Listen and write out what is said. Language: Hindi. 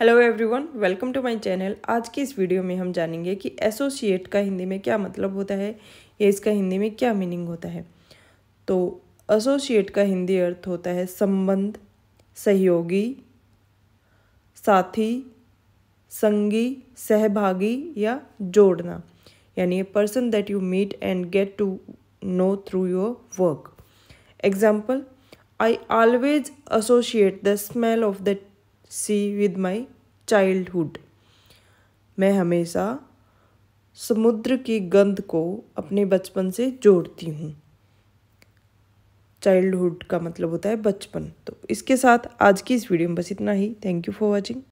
hello everyone welcome to my channel आज की इस वीडियो में हम जानेंगे कि एसोसिएट का हिंदी में क्या मतलब होता है या इसका हिंदी में क्या मीनिंग होता है तो एसोसिएट का हिंदी अर्थ होता है संबंध सहयोगी साथी संगी सहभागी या जोड़ना यानी a person that you meet and get to know through your work example I always associate the smell of the sea with my childhood मैं हमेशा समुद्र की गंध को अपने बचपन से जोड़ती हूँ चाइल्डहुड का मतलब होता है बचपन तो इसके साथ आज की इस वीडियो में बस इतना ही थैंक यू फॉर वॉचिंग